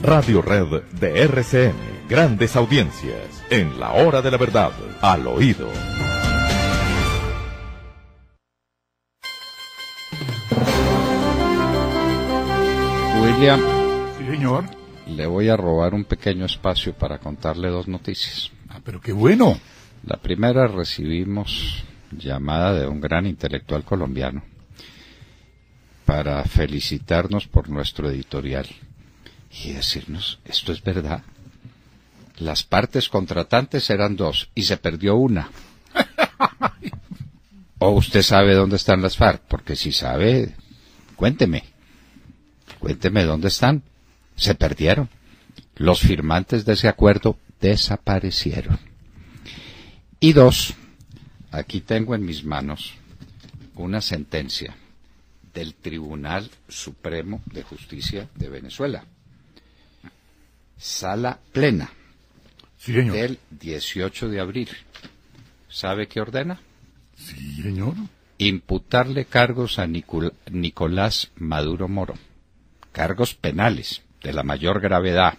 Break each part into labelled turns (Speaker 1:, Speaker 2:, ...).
Speaker 1: Radio Red de RCN. Grandes audiencias. En la hora de la verdad. Al oído.
Speaker 2: William. señor. Le voy a robar un pequeño espacio para contarle dos noticias. Ah, pero qué bueno. La primera recibimos llamada de un gran intelectual colombiano para felicitarnos por nuestro editorial y decirnos, esto es verdad. Las partes contratantes eran dos y se perdió una. ¿O usted sabe dónde están las FARC? Porque si sabe, cuénteme. Cuénteme dónde están. Se perdieron. Los firmantes de ese acuerdo desaparecieron. Y dos, aquí tengo en mis manos una sentencia del Tribunal Supremo de Justicia de Venezuela sala plena sí, señor. del 18 de abril. ¿Sabe qué ordena?
Speaker 1: Sí, señor.
Speaker 2: Imputarle cargos a Nicolás Maduro Moro, cargos penales de la mayor gravedad.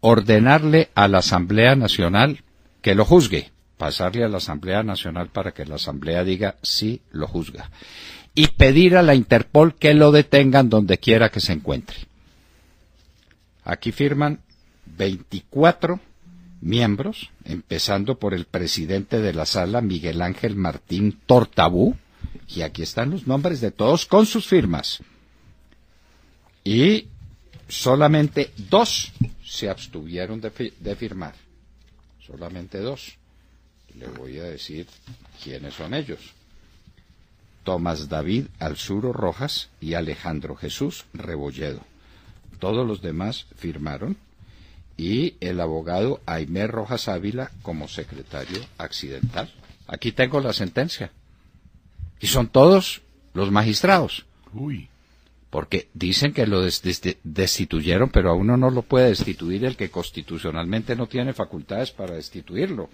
Speaker 2: Ordenarle a la Asamblea Nacional que lo juzgue, pasarle a la Asamblea Nacional para que la Asamblea diga sí lo juzga. Y pedir a la Interpol que lo detengan donde quiera que se encuentre. Aquí firman 24 miembros, empezando por el presidente de la sala, Miguel Ángel Martín Tortabú, y aquí están los nombres de todos con sus firmas. Y solamente dos se abstuvieron de, firmar. Solamente dos. Le voy a decir quiénes son ellos. Tomás David Alzuro Rojas y Alejandro Jesús Rebolledo. Todos los demás firmaron y el abogado Aimé Rojas Ávila como secretario accidental. Aquí tengo la sentencia. Y son todos los magistrados. Uy. Porque dicen que lo destituyeron, pero a uno no lo puede destituir el que constitucionalmente no tiene facultades para destituirlo.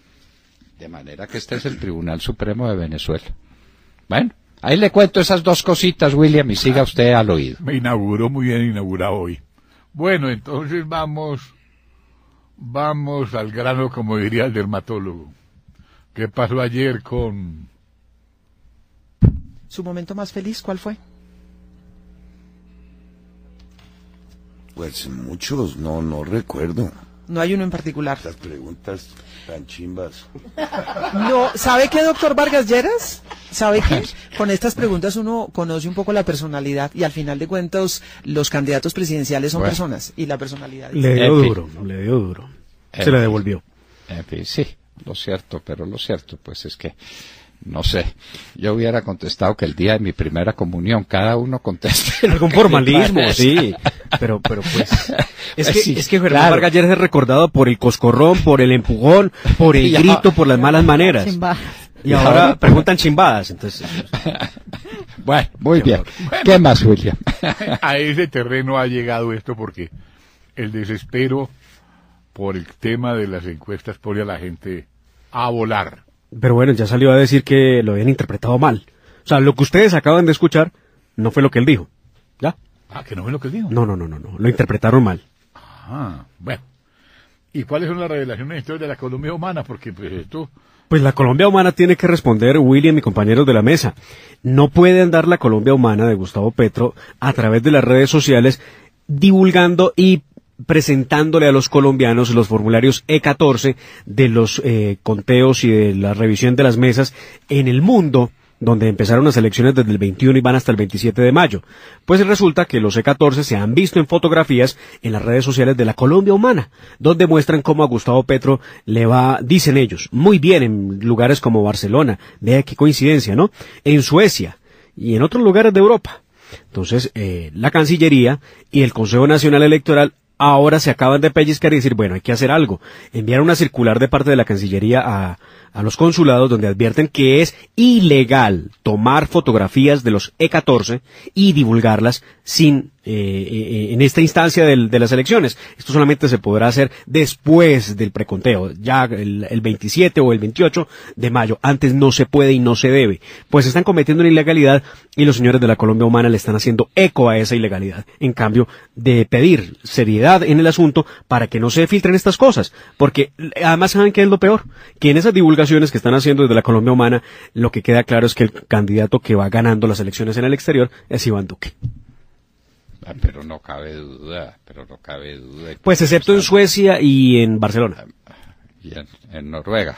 Speaker 2: De manera que este es el Tribunal Supremo de Venezuela. Bueno, ahí le cuento esas dos cositas, William, y siga usted al oído. Me inauguró
Speaker 1: muy bien inaugurado hoy. Bueno, entonces vamos Vamos al grano, como diría el dermatólogo. ¿Qué pasó ayer con...
Speaker 3: ¿Su momento más feliz cuál fue?
Speaker 2: Pues muchos, no, no recuerdo.
Speaker 3: No hay uno en particular.
Speaker 2: Las preguntas tan chimbas.
Speaker 3: No, ¿sabe qué, doctor Vargas Lleras? ¿Sabe qué? Con estas preguntas uno conoce un poco la personalidad y al final de cuentas los candidatos presidenciales son personas y la personalidad. Le
Speaker 4: dio duro, le dio duro. Se
Speaker 1: le
Speaker 2: devolvió. sí, lo cierto, pero lo cierto pues es que no sé. Yo hubiera contestado que el día de mi primera comunión cada uno conteste. Algún formalismo, sí. Pero, pero pues.
Speaker 4: Es que, es que Vargas es recordado por el coscorrón, por el empujón, por el grito, por las malas maneras. Y ahora preguntan chimbadas, entonces. Bueno. Muy bien. ¿Qué más, Julia? A ese
Speaker 1: terreno ha llegado esto porque el desespero por el tema de las encuestas pone a la gente a volar.
Speaker 4: Pero bueno, ya salió a decir que lo habían interpretado mal. O sea, lo que ustedes acaban de escuchar no fue lo que él dijo. Ah, que no es lo que No, no, no, no, no. Lo interpretaron mal.
Speaker 1: Ah, bueno. ¿Y cuáles son las revelaciones historia de la Colombia humana? Porque pues esto...
Speaker 4: Pues la Colombia humana tiene que responder, William y compañeros de la mesa. No puede andar la Colombia humana de Gustavo Petro a través de las redes sociales divulgando y presentándole a los colombianos los formularios E14 de los eh, conteos y de la revisión de las mesas en el mundo donde empezaron las elecciones desde el 21 y van hasta el 27 de mayo. Pues resulta que los e C14 se han visto en fotografías en las redes sociales de la Colombia humana, donde muestran cómo a Gustavo Petro le va, dicen ellos, muy bien en lugares como Barcelona, vea qué coincidencia, ¿no? En Suecia y en otros lugares de Europa. Entonces, eh, la Cancillería y el Consejo Nacional Electoral ahora se acaban de pellizcar y decir, bueno, hay que hacer algo. Enviar una circular de parte de la Cancillería a, a los consulados donde advierten que es ilegal tomar fotografías de los E14 y divulgarlas sin eh, eh, en esta instancia de las elecciones. Esto solamente se podrá hacer después del preconteo, ya el, 27 o el 28 de mayo. Antes no se puede y no se debe. Pues están cometiendo una ilegalidad y los señores de la Colombia Humana le están haciendo eco a esa ilegalidad. En cambio, de pedir seriedad en el asunto para que no se filtren estas cosas. Porque además saben que es lo peor. Que en esas divulgaciones que están haciendo desde la Colombia Humana, lo que queda claro es que el candidato que va ganando las elecciones en el exterior es Iván Duque.
Speaker 2: Ah, pero no cabe duda, pero no cabe duda. Pues
Speaker 4: excepto en Suecia y en Barcelona. Ah,
Speaker 2: y en, Noruega.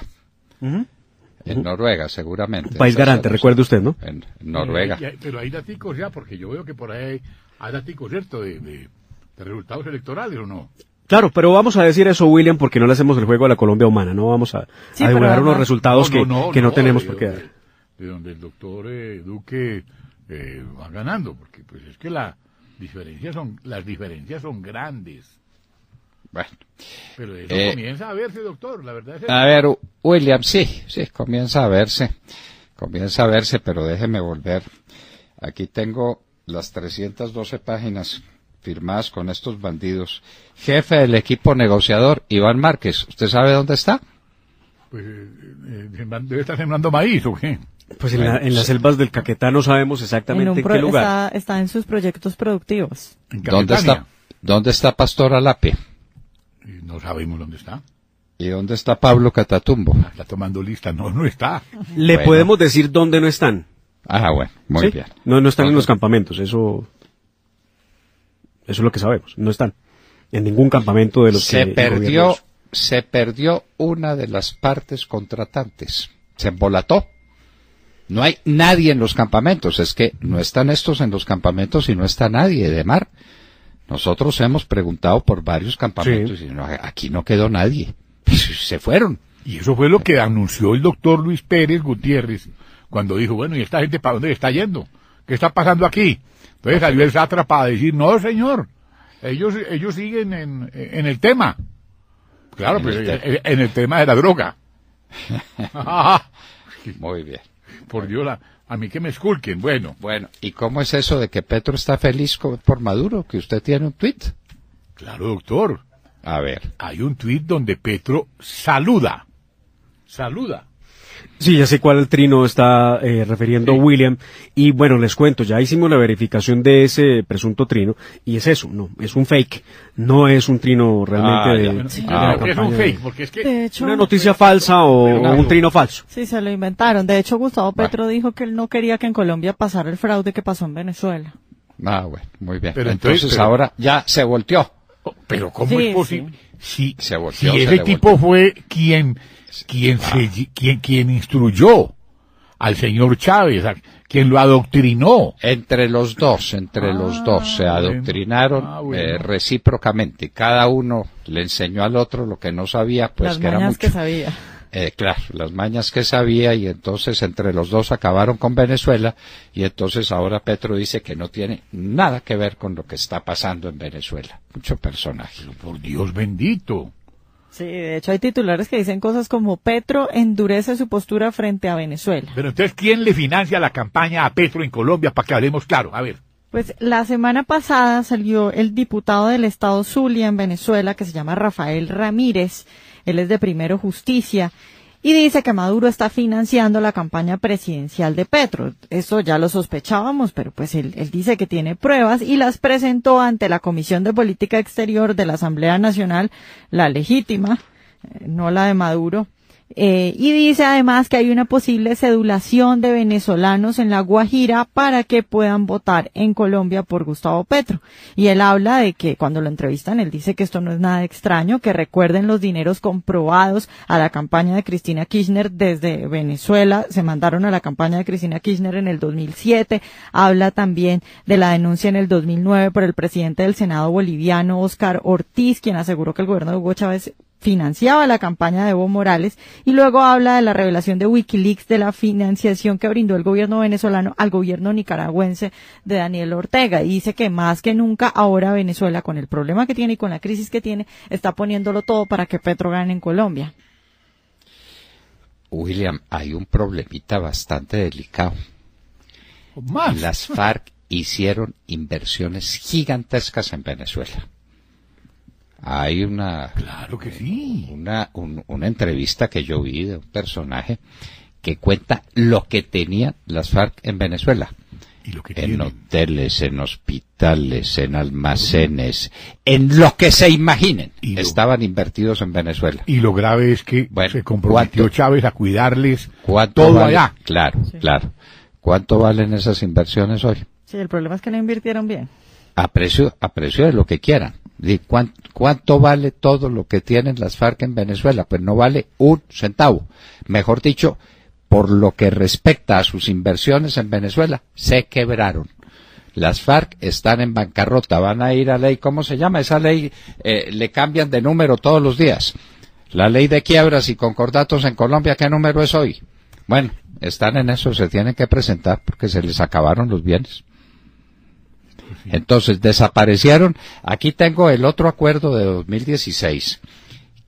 Speaker 2: En Noruega, seguramente. Un país garante,
Speaker 3: recuerde usted, ¿no? En Noruega.
Speaker 1: Eh, eh, pero hay daticos ya, porque yo veo que por ahí hay daticos, ¿cierto? De, resultados electorales o no.
Speaker 4: Claro, pero vamos a decir eso, William, porque no le hacemos el juego a la Colombia humana, no vamos a, sí, unos resultados que, no, tenemos por qué
Speaker 1: De donde el doctor eh, Duque va ganando, porque pues es que la, Diferencias son, las diferencias son grandes. Bueno. Pero eso eh, comienza a verse, doctor, la verdad A ver,
Speaker 2: William, sí, sí, comienza a verse. Comienza a verse, pero déjeme volver. Aquí tengo las 312 páginas firmadas con estos bandidos. Jefe del equipo negociador, Iván Márquez. ¿Usted
Speaker 4: sabe dónde está?
Speaker 1: Pues eh, eh, debe estar sembrando maíz o qué. Pues
Speaker 4: en, las selvas del Caquetá no sabemos exactamente en, qué lugar.
Speaker 3: Está, en sus proyectos productivos. ¿Dónde está,
Speaker 2: ¿Dónde está Pastor Alape?
Speaker 1: No sabemos dónde está.
Speaker 4: ¿Y dónde está Pablo Catatumbo? La ah, está tomando lista, no, no está. ¿Le podemos decir dónde no están? Ah, bueno, muy bien. No, no están en los campamentos, eso, es lo que sabemos, no están en ningún campamento de los se perdió,
Speaker 2: se perdió una de las partes contratantes, se embolató no hay nadie en los campamentos, es que no están estos en los campamentos y no está nadie de mar. Nosotros hemos preguntado por varios campamentos y aquí no quedó nadie.
Speaker 1: Se fueron. Y eso fue lo que anunció el doctor Luis Pérez Gutiérrez cuando dijo, bueno, ¿y esta gente para dónde está yendo? ¿Qué está pasando aquí? Entonces salió el sátrapa para decir, no, señor, ellos, ellos siguen en, el tema. Claro, pero pues, en el tema de la droga. Muy bien por Dios, a, mí que me esculquen. Bueno. Bueno, ¿y cómo
Speaker 2: es eso de que Petro está feliz por Maduro?
Speaker 1: Que usted tiene un tuit. Claro, doctor. A ver. Hay un tuit donde Petro
Speaker 4: saluda. Saluda Sí, ya sé cuál trino está eh, refiriendo William. Y bueno, les cuento, ya hicimos la verificación de ese presunto trino y es eso, no, es un fake. No es un trino realmente ah, de, ah, es un fake, porque
Speaker 3: es que una noticia
Speaker 4: falsa o, un trino falso.
Speaker 3: Sí, se lo inventaron. De hecho, Gustavo ah. Petro dijo que él no quería que en Colombia pasara el fraude que pasó en Venezuela.
Speaker 4: Ah, bueno, muy bien. Pero entonces,
Speaker 2: ahora ya se volteó. Pero ¿cómo es posible? Si, ese tipo
Speaker 1: fue quien, quien, ah. quien, quien instruyó al señor Chávez, quien lo adoctrinó. Entre los dos, entre ah, los dos, se adoctrinaron
Speaker 2: ah, eh, recíprocamente. Cada uno le enseñó al otro lo que no sabía, pues que era mucho. Que sabía. Eh, claro, las mañas que sabía y entonces entre los dos acabaron con Venezuela y entonces ahora Petro dice que no tiene nada que ver con lo que está
Speaker 1: pasando en Venezuela. Mucho personaje. por Dios bendito.
Speaker 3: Sí, de hecho hay titulares que dicen cosas como Petro endurece su postura frente a Venezuela.
Speaker 1: Pero entonces, ¿quién le financia la campaña a Petro en Colombia para que hablemos claro? A ver.
Speaker 3: Pues la semana pasada salió el diputado del Estado Zulia en Venezuela, que se llama Rafael Ramírez, él es de Primero Justicia y dice que Maduro está financiando la campaña presidencial de Petro. Eso ya lo sospechábamos, pero pues él, él, dice que tiene pruebas y las presentó ante la Comisión de Política Exterior de la Asamblea Nacional, la legítima, eh, no la de Maduro, eh, y dice además que hay una posible sedulación de venezolanos en la Guajira para que puedan votar en Colombia por Gustavo Petro. Y él habla de que cuando lo entrevistan, él dice que esto no es nada extraño, que recuerden los dineros comprobados a la campaña de Cristina Kirchner desde Venezuela. Se mandaron a la campaña de Cristina Kirchner en el 2007. Habla también de la denuncia en el 2009 por el presidente del Senado boliviano, Oscar Ortiz, quien aseguró que el gobierno de Hugo Chávez financiaba la campaña de Evo Morales y luego habla de la revelación de Wikileaks de la financiación que brindó el gobierno venezolano al gobierno nicaragüense de Daniel Ortega y dice que más que nunca ahora Venezuela con el problema que tiene y con la crisis que tiene está poniéndolo todo para que Petro gane en Colombia.
Speaker 2: William, hay un problemita bastante delicado. Las FARC hicieron inversiones
Speaker 3: gigantescas
Speaker 2: en Venezuela. Hay una... Una, una entrevista que yo vi de un personaje que cuenta lo que tenían las FARC en Venezuela. ¿Y lo que en hoteles, en hospitales, en almacenes, en lo que se imaginen. Estaban invertidos en Venezuela. Y lo grave es que se comprometió Chávez a cuidarles todo allá. Claro, claro. ¿Cuánto valen esas inversiones hoy?
Speaker 3: Sí, el problema es que no invirtieron bien.
Speaker 2: A precio, a precio de lo que quieran cuánto, vale todo lo que tienen las FARC en Venezuela. Pues no vale un centavo. Mejor dicho, por lo que respecta a sus inversiones en Venezuela, se quebraron. Las FARC están en bancarrota, van a ir a ley, ¿cómo se llama? Esa ley eh, le cambian de número todos los días. La ley de quiebras y concordatos en Colombia, ¿qué número es hoy? Bueno, están en eso, se tienen que presentar porque se les acabaron los bienes. Entonces desaparecieron. Aquí tengo el otro acuerdo de 2016,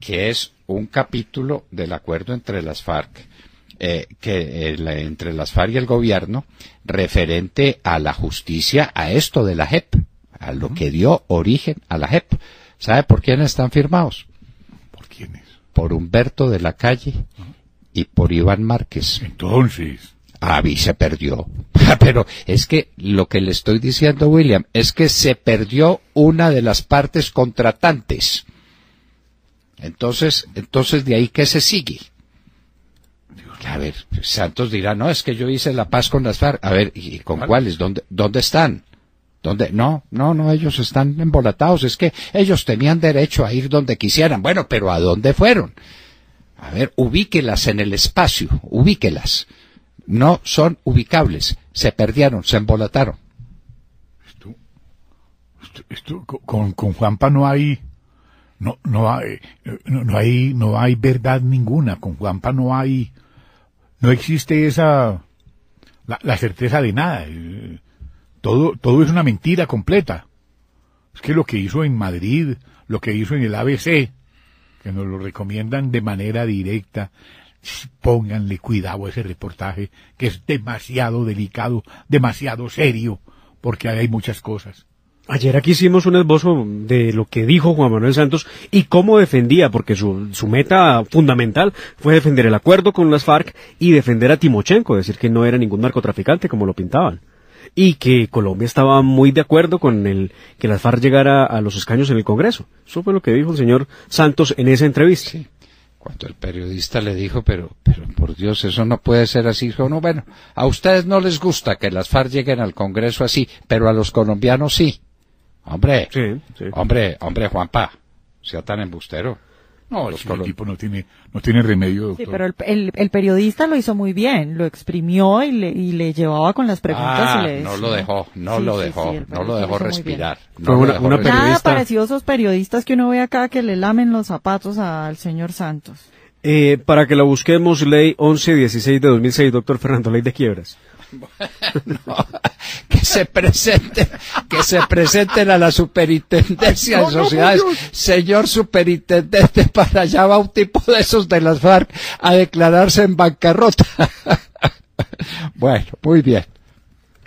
Speaker 2: que es un capítulo del acuerdo entre las FARC, eh, que eh, entre las FARC y el gobierno, referente a la justicia, a esto de la JEP, a lo que dio origen a la JEP. ¿Sabe por quiénes están firmados? ¿Por quiénes? Por Humberto de la Calle y por Iván Márquez. Entonces. Abby ah, se perdió. Pero es que lo que le estoy diciendo, William, es que se perdió una de las partes contratantes. Entonces, entonces de ahí que se sigue. A ver, Santos dirá, no, es que yo hice la paz con las FARC. A ver, ¿y con cuáles? ¿Dónde, ¿Dónde están? ¿Dónde? No, no, no, ellos están embolatados. Es que ellos tenían derecho a ir donde quisieran. Bueno, pero ¿a dónde fueron? A ver, ubíquelas en el espacio, ubíquelas no son
Speaker 1: ubicables, se perdieron, se embolataron. Esto, esto, con, Juanpa no hay, no, no hay, no, hay, no hay verdad ninguna. Con Juanpa no hay, no existe esa, la, la certeza de nada. Eh, todo, todo es una mentira completa. Es que lo que hizo en Madrid, lo que hizo en el ABC, que nos lo recomiendan de manera directa, pónganle cuidado a ese reportaje, que es demasiado delicado, demasiado serio, porque hay muchas cosas.
Speaker 4: Ayer aquí hicimos un esbozo de lo que dijo Juan Manuel Santos y cómo defendía, porque su, su, meta fundamental fue defender el acuerdo con las FARC y defender a Timochenko, decir que no era ningún narcotraficante como lo pintaban. Y que Colombia estaba muy de acuerdo con el que las FARC llegara a los escaños en el Congreso. Eso fue lo que dijo el señor Santos en esa entrevista. Cuando el periodista le dijo, pero, pero por Dios, eso no puede ser así, dijo, no, bueno, a ustedes
Speaker 2: no les gusta que las FARC lleguen al Congreso así, pero a los colombianos sí. Hombre,
Speaker 1: sí, hombre, hombre, Juanpa, sea tan embustero. No, el tipo no tiene, no tiene remedio. Doctor. Sí, pero
Speaker 3: el, periodista lo hizo muy bien, lo exprimió y le, llevaba con las preguntas. Ah, le no lo dejó, no lo dejó, no lo dejó respirar. No una, lo dejó Nada parecido a esos periodistas que uno ve acá que le lamen los zapatos al señor Santos.
Speaker 4: Eh, para que lo busquemos, ley 1116 de 2006, doctor Fernando, ley de quiebras.
Speaker 2: que se presenten, que se presenten a la superintendencia de sociedades. Señor superintendente, para allá va un tipo de esos de las FARC a declararse en bancarrota. bueno,
Speaker 4: muy bien.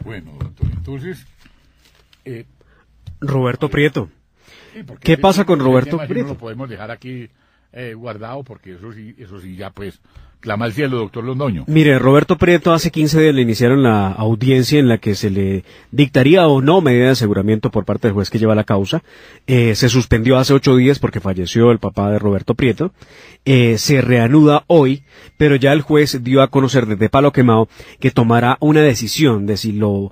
Speaker 1: Bueno, entonces, eh,
Speaker 4: Roberto Prieto. ¿Qué pasa con Roberto Prieto?
Speaker 1: Eh, guardado, porque eso sí, eso sí ya pues clama al cielo, doctor Londoño.
Speaker 4: Mire, Roberto Prieto hace 15 días le iniciaron la audiencia en la que se le dictaría o no medida de aseguramiento por parte del juez que lleva la causa. Eh, se suspendió hace 8 días porque falleció el papá de Roberto Prieto. Eh, se reanuda hoy, pero ya el juez dio a conocer desde Palo Quemado que tomará una decisión de si lo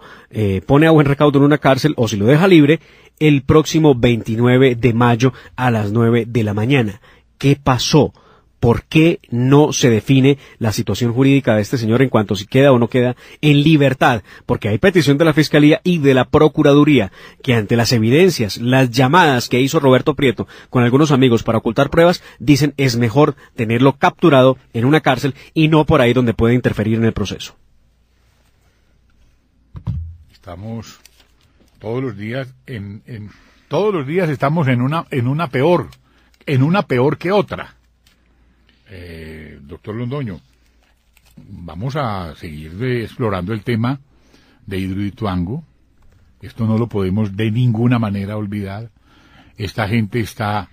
Speaker 4: pone a buen recaudo en una cárcel o si lo deja libre el próximo 29 de mayo a las 9 de la mañana. ¿Qué pasó? ¿Por qué no se define la situación jurídica de este señor en cuanto si queda o no queda en libertad? Porque hay petición de la Fiscalía y de la Procuraduría que ante las evidencias, las llamadas que hizo Roberto Prieto con algunos amigos para ocultar pruebas, dicen es mejor tenerlo capturado en una cárcel y no por ahí donde puede interferir en el proceso.
Speaker 1: Estamos todos los días en, todos los días estamos en una en una peor en una peor que otra. Eh, doctor Londoño, vamos a seguir explorando el tema de Hidroituango. Esto no lo podemos de ninguna manera olvidar. Esta gente está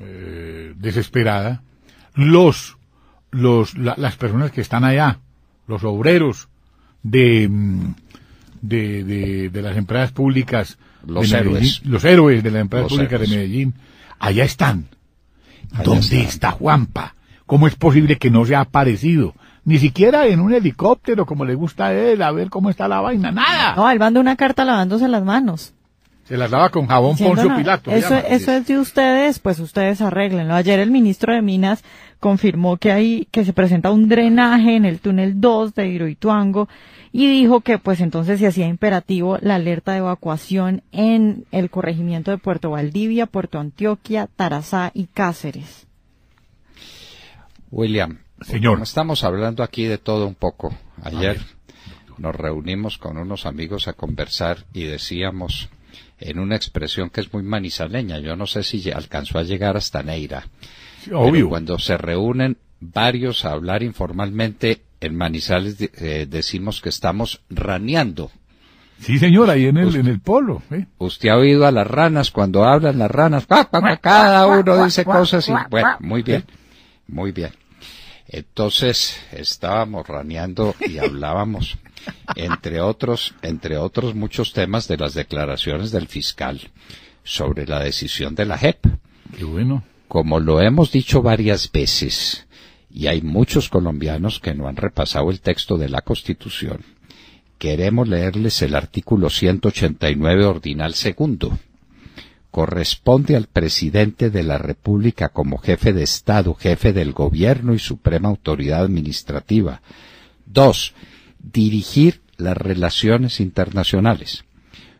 Speaker 1: eh, desesperada. Los, los, las personas que están allá, los obreros de, mm, de, las empresas públicas, los héroes. de la empresa pública de Medellín, allá están. ¿Dónde está Juanpa? ¿Cómo es posible que no se ha aparecido? Ni siquiera en un helicóptero, como le gusta a él,
Speaker 3: a ver cómo está la vaina, nada. No, él manda una carta lavándose las manos.
Speaker 1: Se las lava con jabón Poncio Pilato. Eso, eso
Speaker 3: es de ustedes, pues ustedes arreglenlo. Ayer el ministro de Minas confirmó que ahí que se presenta un drenaje en el túnel 2 de Hidroituango y dijo que pues entonces se hacía imperativo la alerta de evacuación en el corregimiento de Puerto Valdivia, Puerto Antioquia, Tarazá y Cáceres.
Speaker 2: William, señor. Estamos hablando aquí de todo un poco. Ayer nos reunimos con unos amigos a conversar y decíamos en una expresión que es muy manizaleña, yo no sé si alcanzó a llegar hasta Neira, cuando se reúnen varios a hablar informalmente, en Manizales eh, decimos que estamos raneando.
Speaker 1: Sí, señora, ahí en el, polo. ¿eh?
Speaker 2: Usted ha oído a las ranas cuando hablan las ranas. Cada uno dice cosas y bueno, muy bien, muy bien. Entonces estábamos raneando y hablábamos, entre otros, entre otros muchos temas de las declaraciones del fiscal sobre la decisión de la JEP. Qué bueno como lo hemos dicho varias veces, y hay muchos colombianos que no han repasado el texto de la Constitución, queremos leerles el artículo 189 ordinal segundo. Corresponde al presidente de la República como jefe de Estado, jefe del gobierno y suprema autoridad administrativa. 2. dirigir las relaciones internacionales.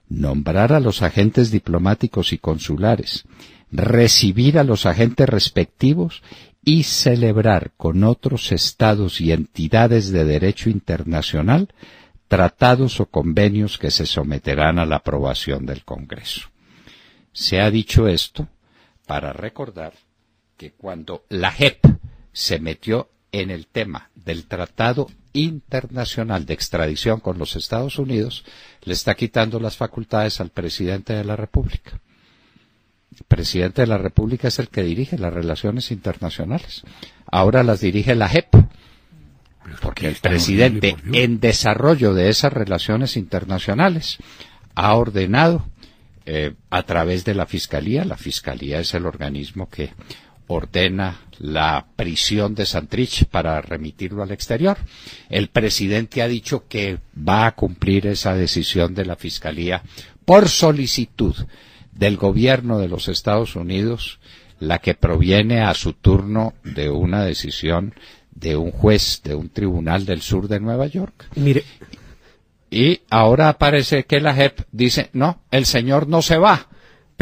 Speaker 2: Nombrar a los agentes diplomáticos y consulares recibir a los agentes respectivos y celebrar con otros estados y entidades de derecho internacional tratados o convenios que se someterán a la aprobación del Congreso. Se ha dicho esto para recordar que cuando la JEP se metió en el tema del Tratado Internacional de Extradición con los Estados Unidos, le está quitando las facultades al presidente de la República. El presidente de la República es el que dirige las relaciones internacionales. Ahora las dirige la JEP. Porque el presidente, en desarrollo de esas relaciones internacionales, ha ordenado eh, a través de la Fiscalía, la Fiscalía es el organismo que ordena la prisión de Santrich para remitirlo al exterior. El presidente ha dicho que va a cumplir esa decisión de la Fiscalía por solicitud del gobierno de los Estados Unidos, la que proviene a su turno de una decisión de un juez de un tribunal del sur de Nueva York. Mire. Y ahora parece que la JEP dice, no, el señor
Speaker 4: no se va,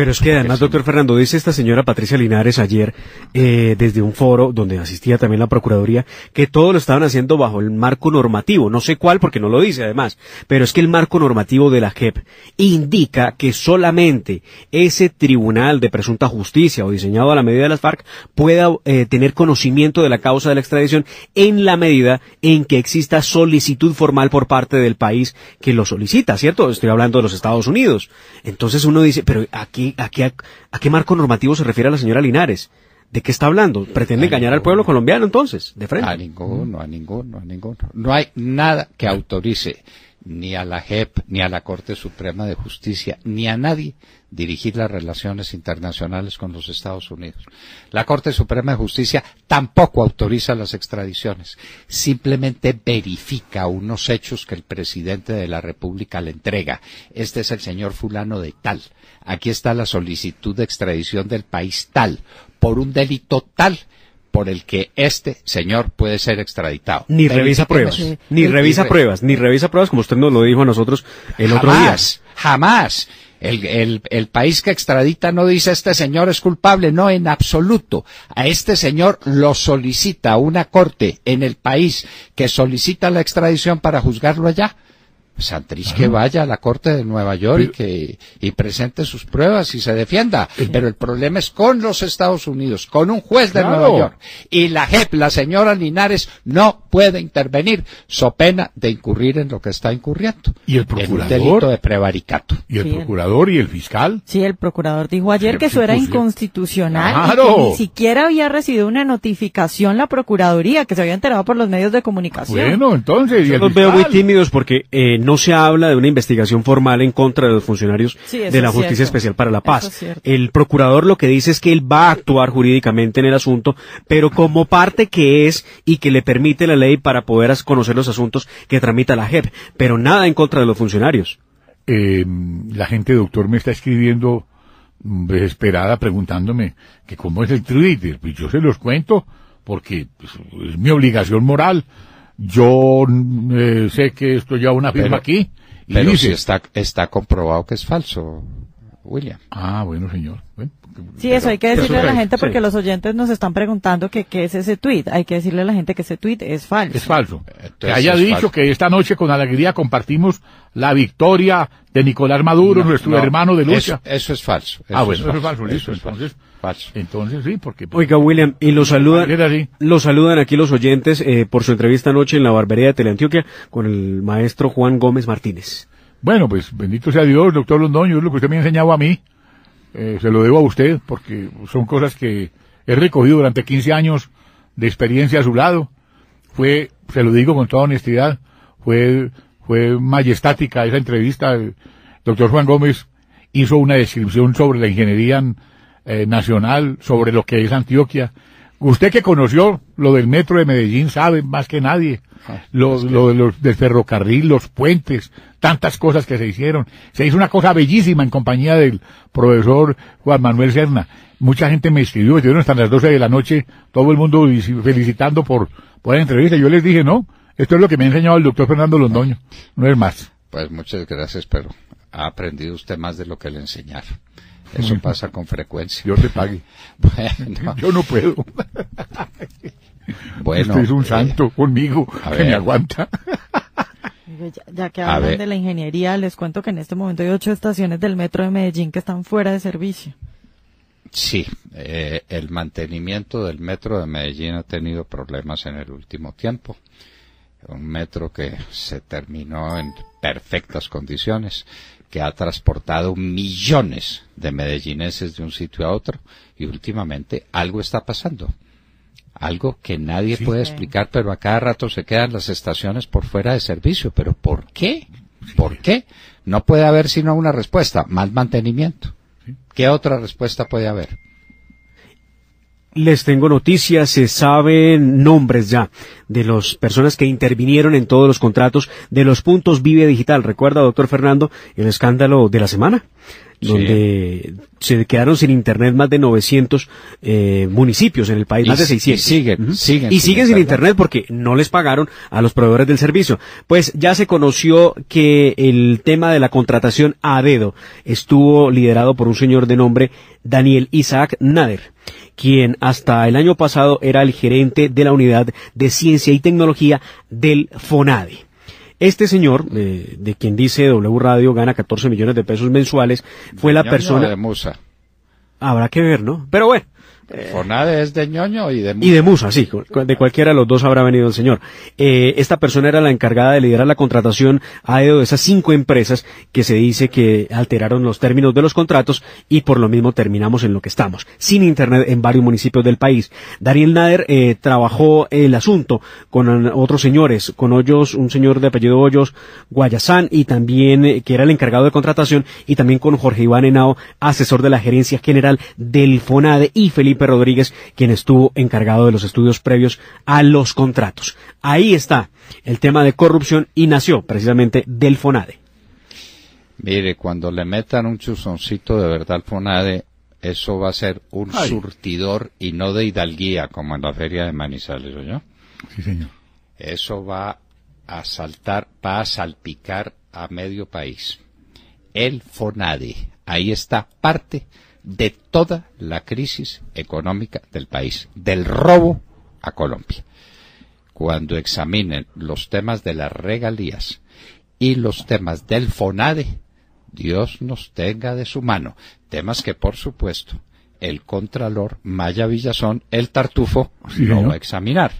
Speaker 4: pero es que además, doctor Fernando, dice esta señora Patricia Linares ayer, eh, desde un foro donde asistía también la Procuraduría, que todo lo estaban haciendo bajo el marco normativo, no sé cuál porque no lo dice además, pero es que el marco normativo de la JEP indica que solamente ese tribunal de presunta justicia o diseñado a la medida de las FARC pueda eh, tener conocimiento de la causa de la extradición en la medida en que exista solicitud formal por parte del país que lo solicita, ¿cierto? Estoy hablando de los Estados Unidos. Entonces uno dice, pero aquí a, qué, marco normativo se refiere la señora Linares? ¿De qué está hablando? ¿Pretende engañar al pueblo colombiano entonces? De frente. A ninguno, a ninguno, a ninguno. No hay nada que autorice
Speaker 2: ni a la JEP, ni a la Corte Suprema de Justicia, ni a nadie dirigir las relaciones internacionales con los Estados Unidos. La Corte Suprema de Justicia tampoco autoriza las extradiciones, simplemente verifica unos hechos que el presidente de la República le entrega. Este es el señor fulano de tal. Aquí está la solicitud de extradición del país tal, por un delito tal por el que este señor puede ser extraditado. Ni revisa pruebas, ni revisa pruebas,
Speaker 4: ni revisa pruebas, como usted nos lo dijo a nosotros el otro día.
Speaker 2: Jamás. El, el país que extradita no dice este señor es culpable, no en absoluto. A este señor lo solicita una corte en el país que solicita la extradición para juzgarlo allá. Santrich que vaya a la Corte de Nueva York y, que, y presente sus pruebas y se defienda. Eh. Pero el problema es con los Estados Unidos, con un juez de Nueva York. Y la JEP, la señora Linares, no puede intervenir, so pena de incurrir en lo que está
Speaker 3: incurriendo. Y el procurador. delito de prevaricato. Y el procurador y el fiscal. Sí, el procurador dijo ayer que eso era inconstitucional. Claro. Y que ni siquiera había recibido una notificación la Procuraduría, que se había enterado por los medios de comunicación.
Speaker 4: Bueno, entonces. Yo los veo muy tímidos porque eh, no se habla de una investigación formal en contra de los funcionarios de la Justicia Especial para la Paz. el procurador lo que dice es que él va a actuar jurídicamente en el asunto, pero como parte que es y que le permite la ley para poder conocer los asuntos que tramita la JEP, pero nada en contra de los funcionarios. Eh, la gente, doctor, me está escribiendo
Speaker 1: mm, desesperada preguntándome que cómo es el Twitter. Pues yo se los cuento porque pues, es mi obligación moral yo eh, sé que esto ya una firma aquí. Y pero está,
Speaker 2: está comprobado que es falso. William. Ah, bueno, señor. sí, eso hay que decirle a la gente porque
Speaker 3: los oyentes nos están preguntando que qué es ese tweet. Hay que decirle a la gente que ese tweet
Speaker 1: es falso. Es falso. que haya dicho que esta noche con alegría compartimos la victoria de Nicolás Maduro, nuestro hermano de lucha. Eso, es falso. Ah, eso es falso, entonces, sí, porque...
Speaker 4: Pues, Oiga, William, y pues, lo saludan, aquí los oyentes eh, por su entrevista anoche en la barbería de Teleantioquia con el maestro Juan Gómez Martínez. Bueno, pues bendito sea Dios, doctor Londoño, es lo que usted me ha enseñado a mí.
Speaker 1: Eh, se lo debo a usted, porque son cosas que he recogido durante 15 años de experiencia a su lado. Fue, se lo digo con toda honestidad, fue, fue majestática esa entrevista. El doctor Juan Gómez hizo una descripción sobre la ingeniería eh, nacional, sobre lo que es Antioquia, Usted que conoció lo del metro de Medellín sabe más que nadie. Ah, lo, los, del ferrocarril, los puentes, tantas cosas que se hicieron. Se hizo una cosa bellísima en compañía del profesor Juan Manuel Serna. Mucha gente me escribió, estuvieron hasta las 12 de la noche, todo el mundo felicitando por, por la entrevista. Yo les dije, no, esto es lo que me ha enseñado el doctor Fernando Londoño, no es más.
Speaker 2: Pues muchas gracias, pero ha aprendido usted más de lo que le enseñar. Eso pasa con frecuencia. Dios le pague. Yo no puedo.
Speaker 1: Bueno. Usted es un santo conmigo que
Speaker 2: ver.
Speaker 3: me aguanta. Ya, que hablan de la ingeniería, les cuento que en este momento hay ocho estaciones del metro de Medellín que están fuera de servicio.
Speaker 2: Sí, eh, el mantenimiento del metro de Medellín ha tenido problemas en el último tiempo. Un metro que se terminó en perfectas condiciones que ha transportado millones de medellineses de un sitio a otro y últimamente algo está pasando. Algo que nadie puede explicar, pero a cada rato se quedan las estaciones por fuera de servicio. ¿Pero por qué? ¿Por qué? No puede haber sino una respuesta, mal mantenimiento. ¿Qué
Speaker 4: otra respuesta puede haber? Les tengo noticias, se saben nombres ya de las personas que intervinieron en todos los contratos de los puntos Vive Digital. ¿Recuerda, doctor Fernando, el escándalo de la semana? donde se quedaron sin internet más de 900 eh, municipios en el país, más de 600.
Speaker 2: Y siguen, sin internet
Speaker 4: porque no les pagaron a los proveedores del servicio. Pues ya se conoció que el tema de la contratación a dedo estuvo liderado por un señor de nombre Daniel Isaac Nader quien hasta el año pasado era el gerente de la unidad de ciencia y tecnología del FONADE. Este señor, eh, de quien dice W Radio gana 14 millones de pesos mensuales, fue la persona... Hermosa. Habrá que ver, ¿no? Pero bueno, eh, Fonade es de ñoño y de musa. Y de musa, sí. De cualquiera de los dos habrá venido el señor. Eh, esta persona era la encargada de liderar la contratación a de esas cinco empresas que se dice que alteraron los términos de los contratos y por lo mismo terminamos en lo que estamos. Sin internet en varios municipios del país. Daniel Nader eh, trabajó el asunto con otros señores, con Hoyos, un señor de apellido Hoyos, Guayasán y también que era el encargado de contratación, y también con Jorge Iván Henao, asesor de la gerencia general del FONADE, y Felipe Rodríguez, quien estuvo encargado de los estudios previos a los contratos. Ahí está el tema de corrupción y nació precisamente del FONADE.
Speaker 2: Mire, cuando le metan un chuzoncito de verdad al FONADE, eso va a ser un surtidor y no de hidalguía como en la feria de Manizales, ¿oyó? Sí, señor. Eso va a saltar, va a salpicar a medio país. El FONADE, ahí está parte de toda la crisis económica del país, del robo a Colombia. Cuando examinen los temas de las regalías y los temas del FONADE, Dios nos tenga de su mano. Temas que, por supuesto, el contralor Maya Villazón, el tartufo, no, va a examinar.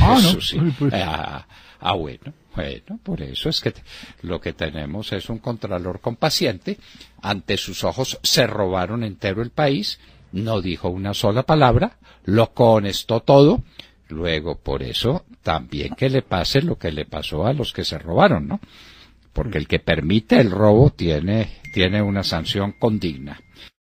Speaker 2: Ah, sí. Pues. Ah, ah, bueno. Bueno, por eso es que lo que tenemos es un contralor compaciente. Ante sus ojos se robaron entero el país, no dijo una sola palabra, lo conestó todo. Luego, por eso, también que le pase lo que le pasó a los que se robaron, ¿no? Porque el que permite el robo tiene, tiene una sanción condigna.